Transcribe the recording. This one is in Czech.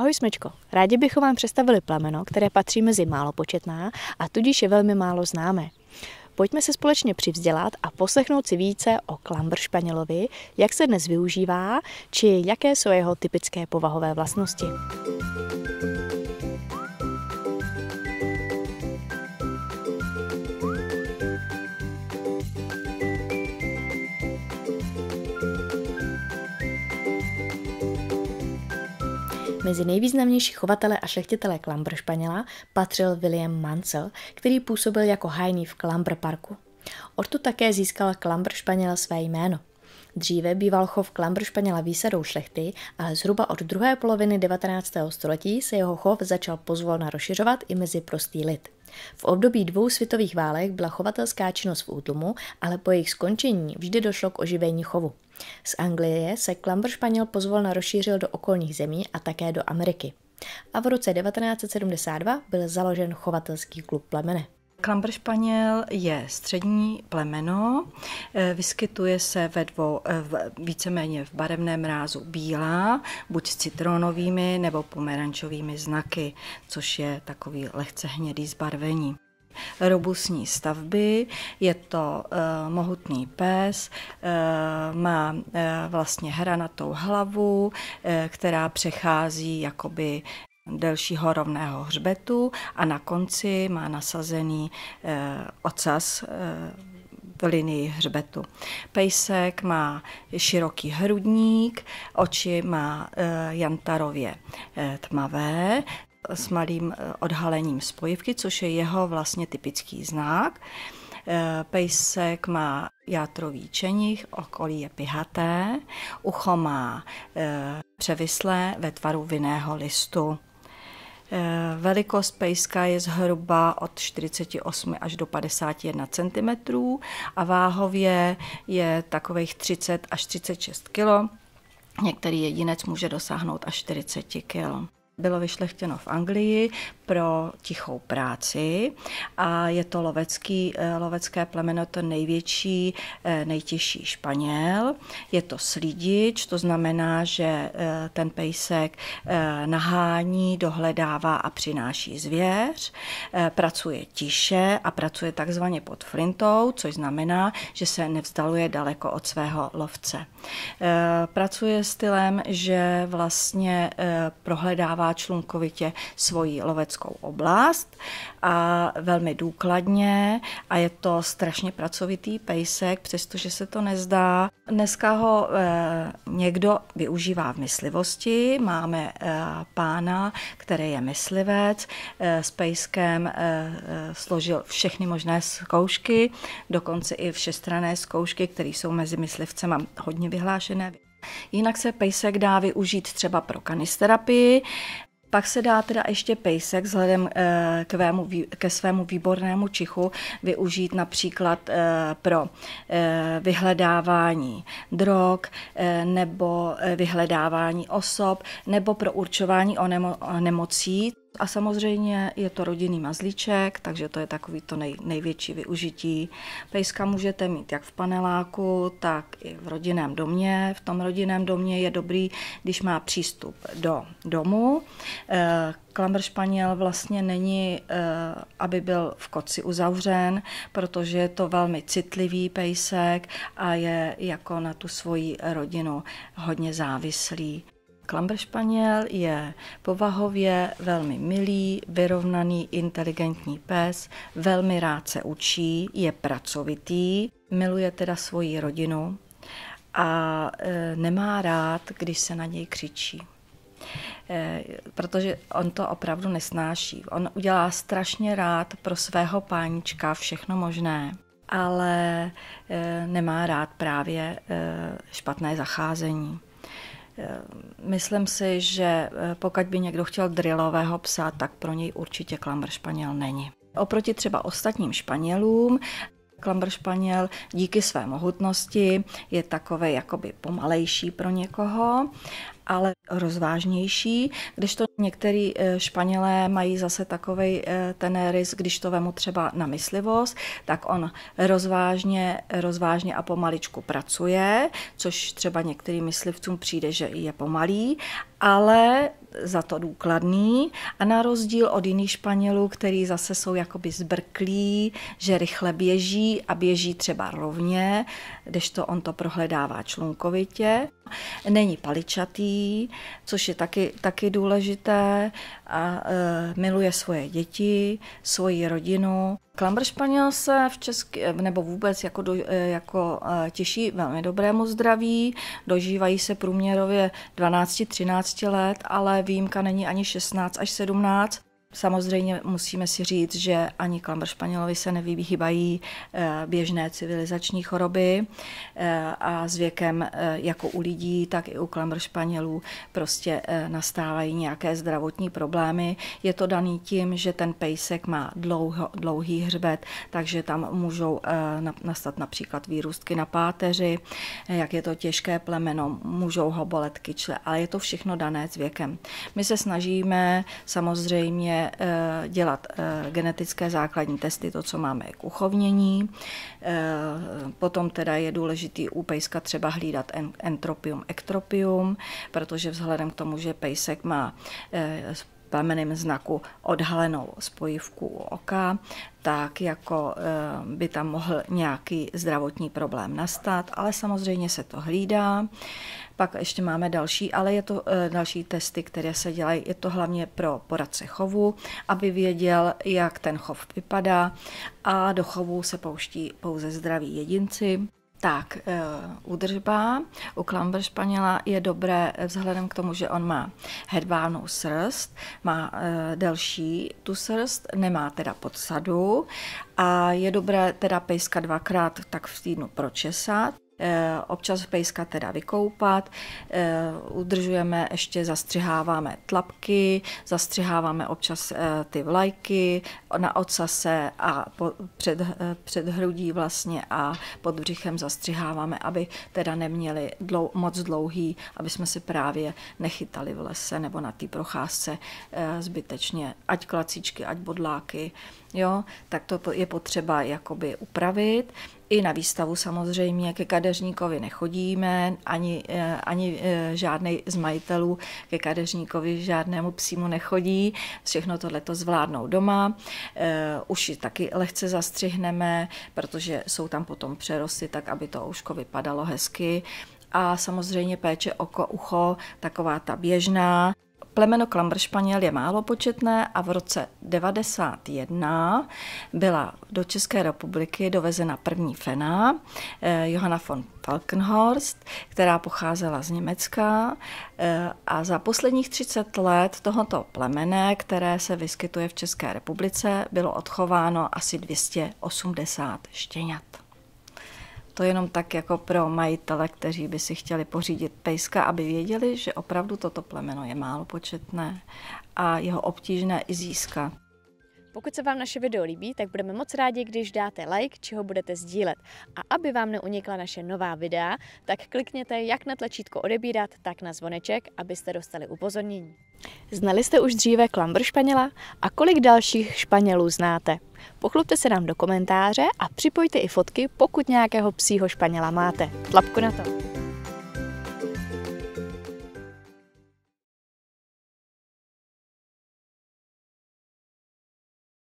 Ahoj Smečko, rádi bychom vám představili plemeno, které patří mezi málo početná a tudíž je velmi málo známé. Pojďme se společně přivzdělat a poslechnout si více o klambr španělovi, jak se dnes využívá, či jaké jsou jeho typické povahové vlastnosti. Mezi nejvýznamnější chovatele a šlechtitele klambr Španěla patřil William Mansell, který působil jako hajný v Klambr parku. Odtud také získal klambr Španěla své jméno. Dříve býval chov klambr španěla výsadou šlechty, ale zhruba od druhé poloviny 19. století se jeho chov začal pozvolna rozšiřovat i mezi prostý lid. V období dvou světových válek byla chovatelská činnost v útlumu, ale po jejich skončení vždy došlo k oživení chovu. Z Anglie se klambr španěl pozvolna rozšířil do okolních zemí a také do Ameriky. A v roce 1972 byl založen chovatelský klub plemene. Klamber španěl je střední plemeno, eh, vyskytuje se ve dvou, eh, víceméně v barevném rázu bílá, buď s citronovými nebo pomerančovými znaky, což je takový lehce hnědý zbarvení robustní stavby, je to e, mohutný pes, e, má e, vlastně hranatou hlavu, e, která přechází jakoby delšího rovného hřbetu a na konci má nasazený eh, ocas eh, v linii hřbetu. Pejsek má široký hrudník, oči má eh, jantarově tmavé, s malým odhalením spojivky, což je jeho vlastně typický znak. Pejsek má játrový čenich, okolí je pihaté, ucho má převislé ve tvaru vinného listu. Eh, velikost pejska je zhruba od 48 až do 51 cm a váhově je takových 30 až 36 kg. Některý jedinec může dosáhnout až 40 kg bylo vyšlechtěno v Anglii pro tichou práci a je to lovecký, eh, lovecké plemeno, to největší, eh, nejtěžší Španěl. Je to slídič, to znamená, že eh, ten pejsek nahání, dohledává a přináší zvěř, pracuje tiše a pracuje takzvaně pod flintou, což znamená, že se nevzdaluje daleko od svého lovce. Eh, pracuje stylem, že vlastně eh, prohledává člunkovitě svoji loveckou oblast a velmi důkladně a je to strašně pracovitý pejsek, přestože se to nezdá. Dneska ho eh, někdo využívá v myslivosti. Máme pána, který je myslivec, s pejskem složil všechny možné zkoušky, dokonce i všestrané zkoušky, které jsou mezi myslivcem hodně vyhlášené. Jinak se pejsek dá využít třeba pro kanisterapii, pak se dá teda ještě pejsek vzhledem eh, k vému, ke svému výbornému čichu využít například eh, pro eh, vyhledávání drog nebo vyhledávání osob nebo pro určování o nemocí. A samozřejmě je to rodinný mazlíček, takže to je takový to nej, největší využití. Pejska můžete mít jak v paneláku, tak i v rodinném domě. V tom rodinném domě je dobrý, když má přístup do domu. Eh, klamr španěl vlastně není, eh, aby byl v koci uzavřen, protože je to velmi citlivý pejsek a je jako na tu svoji rodinu hodně závislý. Španěl je povahově velmi milý, vyrovnaný, inteligentní pes, velmi rád se učí, je pracovitý, miluje teda svoji rodinu a e, nemá rád, když se na něj křičí. E, protože on to opravdu nesnáší. On udělá strašně rád pro svého pánička všechno možné, ale e, nemá rád právě e, špatné zacházení. Myslím si, že eh, pokud by někdo chtěl drillového psa, tak pro něj určitě klamr španěl není. Oproti třeba ostatním španělům, klamr španěl díky své mohutnosti je takový jakoby pomalejší pro někoho ale rozvážnější, když to některý eh, Španělé mají zase takový eh, ten rys, když to vemu třeba na myslivost, tak on rozvážně, rozvážně a pomaličku pracuje, což třeba některým myslivcům přijde, že je pomalý, ale za to důkladný a na rozdíl od jiných Španělů, který zase jsou jakoby zbrklí, že rychle běží a běží třeba rovně, kdežto on to prohledává člunkovitě není paličatý, což je taky, taky důležité a e, miluje svoje děti, svoji rodinu. Klamr Španěl se v Česky, nebo vůbec jako, do, e, jako e, těší velmi dobrému zdraví, dožívají se průměrově 12-13 let, ale výjimka není ani 16 až 17. Samozřejmě musíme si říct, že ani Klamr Španělovi se nevyhýbají eh, běžné civilizační choroby eh, a s věkem eh, jako u lidí, tak i u Klamr Španělů prostě nastávají nějaké zdravotní problémy. Je to daný tím, že ten pejsek má dlouho, dlouhý hřbet, takže tam můžou nastat například výrůstky na páteři, jak je to těžké plemeno, můžou ho bolet kyčle, ale je to všechno dané s věkem. My se snažíme samozřejmě Eh, dělat eh, genetické základní testy, to, co máme k uchovnění. Eh, potom teda je důležitý u pejska třeba hlídat entropium, ektropium, protože vzhledem k tomu, že pejsek má plameným znaku odhalenou spojivku u oka, tak jako eh, by tam mohl nějaký zdravotní problém nastat, ale samozřejmě se to hlídá. Pak ještě máme další, ale je to eh, další testy, které se dělají. Je to hlavně pro poradce chovu, aby věděl, jak ten chov vypadá a do chovu se pouští pouze zdraví jedinci. Tak, eh, údržba u Klamber Španěla je dobré vzhledem k tomu, že on má hedvábnou srst, má eh, delší tu srst, nemá teda podsadu a je dobré teda pejska dvakrát tak v týdnu pročesat. Eh, občas pejska teda vykoupat, eh, udržujeme, ještě zastřiháváme tlapky, zastřiháváme občas eh, ty vlajky na ocase a před, před hrudí vlastně a pod břichem zastřiháváme, aby teda neměli dlou, moc dlouhý, aby jsme si právě nechytali v lese nebo na té procházce zbytečně, ať klacíčky, ať bodláky, jo, tak to je potřeba jakoby upravit i na výstavu samozřejmě ke kadeřníkovi nechodíme, ani, eh, ani eh, žádný z majitelů ke kadeřníkovi žádnému psímu nechodí. Všechno tohle to zvládnou doma. Eh, Uši taky lehce zastřihneme, protože jsou tam potom přerosty, tak aby to uško vypadalo hezky. A samozřejmě péče oko, ucho, taková ta běžná. Plemeno Klambršpaněl je málo početné a v roce 91 byla do České republiky dovezena první fena, eh, Johanna von Falkenhorst, která pocházela z Německa eh, a za posledních 30 let tohoto plemene, které se vyskytuje v České republice, bylo odchováno asi 280 štěňat. To jenom tak jako pro majitele, kteří by si chtěli pořídit pejska, aby věděli, že opravdu toto plemeno je málo početné a jeho obtížné i získat. Pokud se vám naše video líbí, tak budeme moc rádi, když dáte like, či ho budete sdílet. A aby vám neunikla naše nová videa, tak klikněte jak na tlačítko odebírat, tak na zvoneček, abyste dostali upozornění. Znali jste už dříve klambr Španěla? A kolik dalších Španělů znáte? Pochlubte se nám do komentáře a připojte i fotky, pokud nějakého psího španěla máte. Tlapku na to!